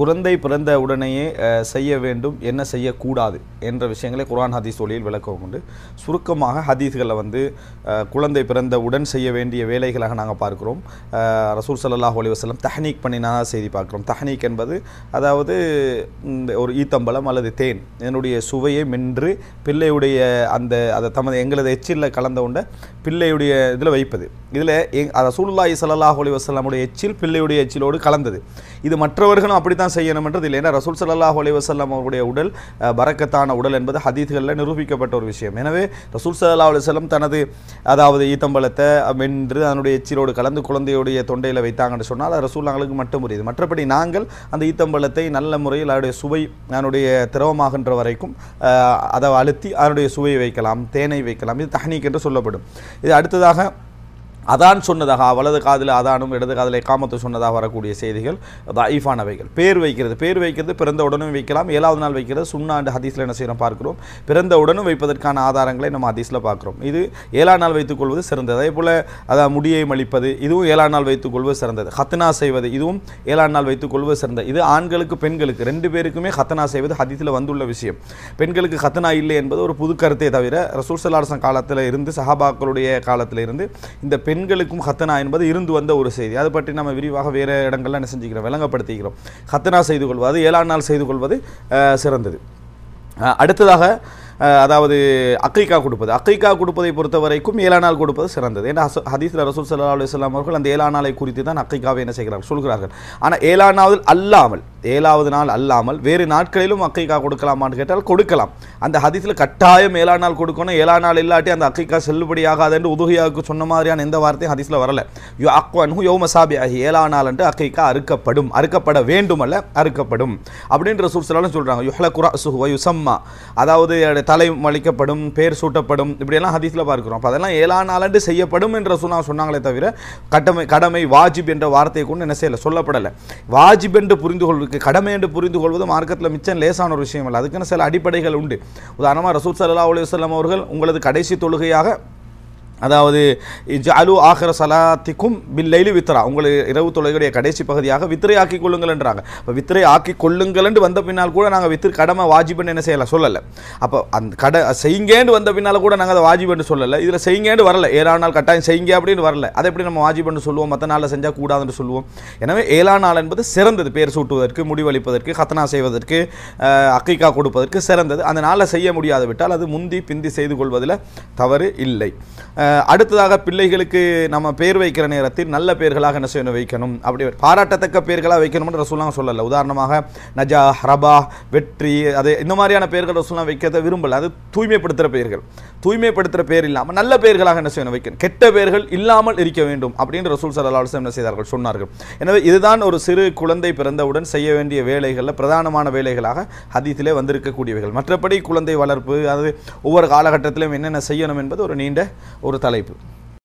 குழந்தை பிறந்த உடனேயே செய்ய வேண்டும் என்ன செய்யக்கூடாது என்ற விஷயங்களை குரான் ஹதீஸ் ஒளியில் விளக்கம் உண்டு சுருக்கமாக ஹதீஸ்களை வந்து குழந்தை பிறந்த உடன் செய்ய வேண்டிய வேலைகளாக நாங்கள் பார்க்குறோம் ரசூல் சல்லாஹ் அலி வசலம் பண்ணினா பண்ணினாக செய்தி பார்க்குறோம் தஹனீக் என்பது அதாவது ஒரு ஈத்தம்பலம் அல்லது தேன் என்னுடைய சுவையை மென்று பிள்ளையுடைய அந்த அதை தமது எங்களது எச்சிலில் கலந்த உண்ட பிள்ளையுடைய இதில் வைப்பது இதில் எங் அதை சூடுல்லாஹி சல்லாஹ் அலி வசல்லாமுடைய எச்சில் பிள்ளையுடைய எச்சிலோடு கலந்தது இது மற்றவர்களும் அப்படி தான் செய்யணும்ன்றது இல்லை ஏன்னா ரசூல் சல்லாஹ் அலி வசல்லாம் அவருடைய உடல் பறக்கத்தான உடல் என்பது ஹதீதுகளில் நிரூபிக்கப்பட்ட ஒரு விஷயம் எனவே ரசூல் சல்லா வல்லம் தனது அதாவது ஈத்தம்பழத்தை வென்று அதனுடைய எச்சிலோடு கலந்து குழந்தையுடைய தொண்டையில் வைத்தாங்கன்னு சொன்னால் அது ரசூல் நாங்களுக்கு மட்டும் புரியுது மற்றபடி நாங்கள் அந்த ஈத்தம்பழத்தை நல்ல முறையில் அதனுடைய சுவை அதனுடைய திரவமாகின்ற வரைக்கும் அதை அழுத்தி அதனுடைய சுவையை வைக்கலாம் தேனை வைக்கலாம் இது தஹ்னீக் என்று சொல்லப்படும் இது அடுத்ததாக அதான் சொன்னதாக வலது காதில் அதானும் இடது காதில் காமத்து சொன்னதாக வரக்கூடிய செய்திகள் ஐஃபானவைகள் பேர் வைக்கிறது பேர் வைக்கிறது பிறந்த உடனும் வைக்கலாம் ஏழாவது நாள் வைக்கிறது சுண்ணாண்டு ஹதீஸில் என்ன செய்கிறோம் பார்க்குறோம் பிறந்த உடனும் வைப்பதற்கான ஆதாரங்களை நம்ம ஹதீஸில் பார்க்குறோம் இது ஏழாம் நாள் வைத்துக்கொள்வது சிறந்தது அதே போல் அதான் முடியை மலிப்பது இதுவும் ஏழாம் நாள் வைத்துக்கொள்வது சிறந்தது ஹத்னா செய்வது இதுவும் ஏழாம் நாள் வைத்துக்கொள்வது சிறந்தது இது ஆண்களுக்கு பெண்களுக்கு ரெண்டு பேருக்குமே ஹத்தனா செய்வது ஹதீஸில் வந்துள்ள விஷயம் பெண்களுக்கு ஹத்தனா இல்லை என்பது ஒரு புது கருத்தை தவிர ரசூல் சல்லாசன் காலத்தில் இருந்து சஹாபாக்களுடைய காலத்தில் இருந்து இந்த பெண்களுக்கும் ஹத்தனா என்பது இருந்து வந்த ஒரு செய்தி அதை பற்றி நம்ம விரிவாக வேறு இடங்கள்லாம் என்ன செஞ்சுக்கிறோம் விளங்கப்படுத்திக்கிறோம் ஹத்தனா செய்து கொள்வது ஏழாம் நாள் செய்து கொள்வது சிறந்தது அடுத்ததாக அதாவது அக்கைக்கா கொடுப்பது அக்கைக்கா கொடுப்பதை பொறுத்த வரைக்கும் ஏழா நாள் கொடுப்பது சிறந்தது ஏன்னா ஹதீஸ்ல ரசூல் சல்லா அலுவலாம் அவர்கள் அந்த ஏழா நாளை குறித்து தான் அக்கைக்காவை என்ன செய்கிறார்கள் சொல்கிறார்கள் ஆனால் ஏழா நாள் அல்லாமல் ஏழாவது நாள் அல்லாமல் வேறு நாட்களிலும் அக்கைக்கா கொடுக்கலாமான்னு கேட்டால் கொடுக்கலாம் அந்த ஹதீஸில் கட்டாயம் ஏழா நாள் கொடுக்கணும் ஏழா நாள் இல்லாட்டி அந்த அக்கைக்கா செல்லுபடியாகாது என்று உதுகையாவுக்கு சொன்ன மாதிரியான எந்த வார்த்தையும் ஹதீஸில் வரல யோ அக்வன்ஹு யோ மசாபி ஆகி ஏழா நாள் என்று அக்கைக்கா அறுக்கப்படும் அறுக்கப்பட வேண்டுமல்ல அறுக்கப்படும் அப்படின்ற சூழ்நிலை சொல்கிறாங்க யுஹல குரா சுஹுவ யுசம்மா அதாவது தலை மலிக்கப்படும் பேர் சூட்டப்படும் இப்படியெல்லாம் ஹதீஸில் பார்க்குறோம் அப்போ அதெல்லாம் ஏழா நாளன்று செய்யப்படும் என்ற சொன்னால் சொன்னாங்களே தவிர கடமை கடமை வாஜிப் என்ற வார்த்தையை கொண்டு என்ன செய்யலை சொல்லப்படலை வாஜிப் என்று புரிந்து கொள் அவர்களுக்கு கடமை என்று புரிந்து கொள்வது மார்க்கத்தில் மிச்சம் லேசான ஒரு விஷயம் இல்லை அதுக்குன்னு சில அடிப்படைகள் உண்டு உதாரணமாக ரசூத் சல்லா அலுவலம் அவர்கள் உங்களது கடைசி தொழுகையாக அதாவது ஜாலு ஆகிற சலாத்திக்கும் பில்லையில் வித்ரா உங்களை இரவு தொலைகளுடைய கடைசி பகுதியாக வித்திரை ஆக்கி என்றாங்க இப்போ வித்திரை ஆக்கி கொள்ளுங்கள் வந்த பின்னால் கூட நாங்கள் வித்திரு கடமை வாஜிபன் என்ன செய்யலை சொல்லலை அப்போ அந்த கடை செய்யுங்கேண்டு வந்த பின்னால் கூட நாங்கள் அதை வாஜிபன் சொல்லலை இதில் செய்யுங்கேண்டு வரல ஏழாம் நாள் கட்டாயம் செய்யுங்க அப்படின்னு வரல அதை எப்படி நம்ம வாஜிபன் சொல்லுவோம் மற்ற நாளில் செஞ்சால் கூடாதுன்னு சொல்லுவோம் எனவே ஏழாம் நாள் என்பது சிறந்தது பேர் சூட்டுவதற்கு முடிவளிப்பதற்கு ஹத்தனா செய்வதற்கு அக்கைக்கா கொடுப்பதற்கு சிறந்தது அந்த நாளில் செய்ய முடியாது விட்டால் அது முந்தி பிந்தி செய்து கொள்வதில் தவறு இல்லை அடுத்ததாக பிள்ளைகளுக்கு நம்ம பேர் வைக்கிற நேரத்தில் நல்ல பேர்களாக என்ன செய்யணும் வைக்கணும் அப்படி பாராட்டத்தக்க பேர்களாக வைக்கணும்னு ரசூலாம் சொல்லலை உதாரணமாக நஜா ஹரபா வெற்றி அது இந்த மாதிரியான பேர்கள் ரசூலாம் வைக்கிறத விரும்பலை அது தூய்மைப்படுத்துகிற பெயர்கள் தூய்மைப்படுத்துகிற பேர் இல்லாமல் நல்ல பேர்களாக என்ன செய்யணும் வைக்கணும் கெட்ட பேர்கள் இல்லாமல் இருக்க வேண்டும் அப்படின்னு ரசூல் சல்லா அலுவலம் என்ன செய்தார்கள் சொன்னார்கள் எனவே இதுதான் ஒரு சிறு குழந்தை பிறந்தவுடன் செய்ய வேண்டிய வேலைகளில் பிரதானமான வேலைகளாக ஹதீத்திலே வந்திருக்கக்கூடியவைகள் மற்றபடி குழந்தை வளர்ப்பு அது ஒவ்வொரு காலகட்டத்திலும் என்னென்ன செய்யணும் என்பது ஒரு நீண்ட ஒரு தலைப்பு